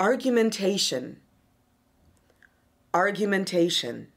argumentation, argumentation.